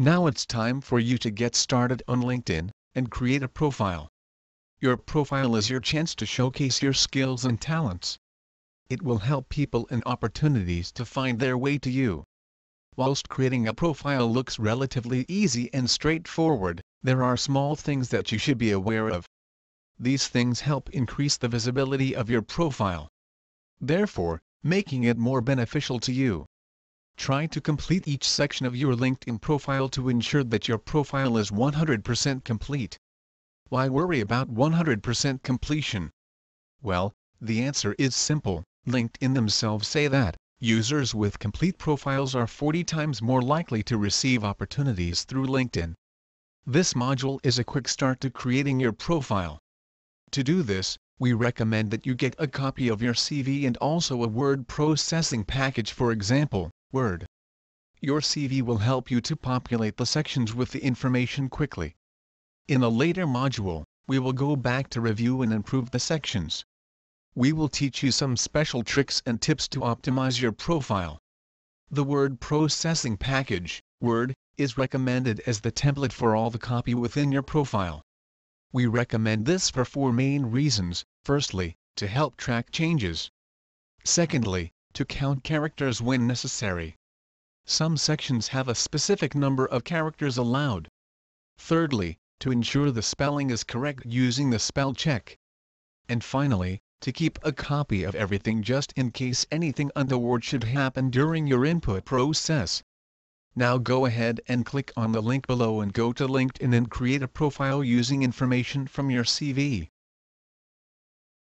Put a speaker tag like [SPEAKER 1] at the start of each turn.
[SPEAKER 1] Now it's time for you to get started on LinkedIn and create a profile. Your profile is your chance to showcase your skills and talents. It will help people and opportunities to find their way to you. Whilst creating a profile looks relatively easy and straightforward, there are small things that you should be aware of. These things help increase the visibility of your profile. Therefore, making it more beneficial to you. Try to complete each section of your LinkedIn profile to ensure that your profile is 100% complete. Why worry about 100% completion? Well, the answer is simple. LinkedIn themselves say that users with complete profiles are 40 times more likely to receive opportunities through LinkedIn. This module is a quick start to creating your profile. To do this, we recommend that you get a copy of your CV and also a word processing package for example. Word. Your CV will help you to populate the sections with the information quickly. In a later module, we will go back to review and improve the sections. We will teach you some special tricks and tips to optimize your profile. The word processing package, Word, is recommended as the template for all the copy within your profile. We recommend this for four main reasons. Firstly, to help track changes. Secondly, to count characters when necessary. Some sections have a specific number of characters allowed. Thirdly, to ensure the spelling is correct using the spell check. And finally, to keep a copy of everything just in case anything untoward should happen during your input process. Now go ahead and click on the link below and go to LinkedIn and create a profile using information from your CV.